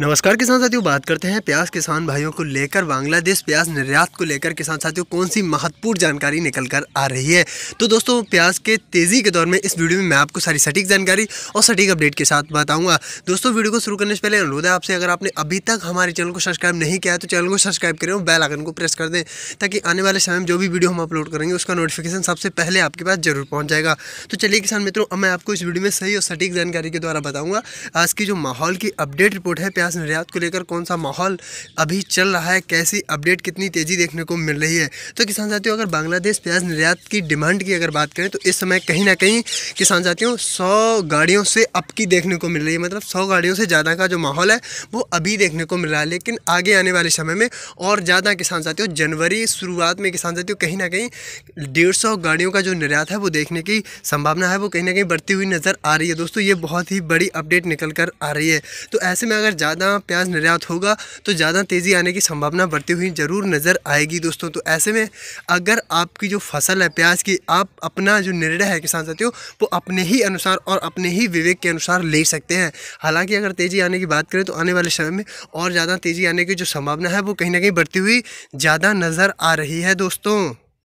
नमस्कार किसान साथियों बात करते हैं प्याज किसान भाइयों को लेकर बांग्लादेश प्याज निर्यात को लेकर किसान साथियों कौन सी महत्वपूर्ण जानकारी निकल कर आ रही है तो दोस्तों प्याज के तेज़ी के दौर में इस वीडियो में मैं आपको सारी सटीक जानकारी और सटीक अपडेट के साथ बताऊंगा दोस्तों वीडियो को शुरू करने से पहले अनुरोध है आपसे अगर आपने अभी तक हमारे चैनल को सब्सक्राइब नहीं किया है तो चैनल को सब्सक्राइब करें और बेल आइकन को प्रेस कर दें ताकि आने वाले समय में जो भी वीडियो हम अपलोड करेंगे उसका नोटिफिकेशन सबसे पहले आपके पास जरूर पहुँच जाएगा तो चलिए किसान मित्रों अब मैं आपको इस वीडियो में सही और सटीक जानकारी के द्वारा बताऊँगा आज की जो माहौल की अपडेट रिपोर्ट है प्याज निर्यात को लेकर कौन सा माहौल अभी चल रहा है कैसी अपडेट कितनी तेज़ी देखने को मिल रही है तो किसान साथियों अगर बांग्लादेश प्याज निर्यात की डिमांड की अगर बात करें तो इस समय कहीं ना कहीं किसान साथियों सौ गाड़ियों से अप की देखने को मिल रही है मतलब सौ गाड़ियों से ज़्यादा का जो माहौल है वो अभी देखने को मिल रहा है लेकिन आगे आने वाले समय में और ज़्यादा किसान साथियों जनवरी शुरुआत में किसान साथियों कहीं ना कहीं डेढ़ सौ गाड़ियों का जो निर्यात है वो देखने की संभावना है वो कहीं ना कहीं बढ़ती हुई नज़र आ रही है दोस्तों ये बहुत ही बड़ी अपडेट निकल कर आ रही है तो ऐसे में अगर ज़्यादा प्याज निर्यात होगा तो ज़्यादा तेज़ी आने की संभावना बढ़ती हुई ज़रूर नज़र आएगी दोस्तों तो ऐसे में अगर आपकी जो फसल है प्याज की आप अपना जो निर्णय है किसान साथियों वो अपने ही अनुसार और अपने ही विवेक के अनुसार ले सकते हैं हालांकि अगर तेज़ी आने की बात करें तो आने वाले समय में और ज़्यादा तेज़ी आने की जो संभावना है वो कहीं ना कहीं बढ़ती हुई ज़्यादा नज़र आ रही है दोस्तों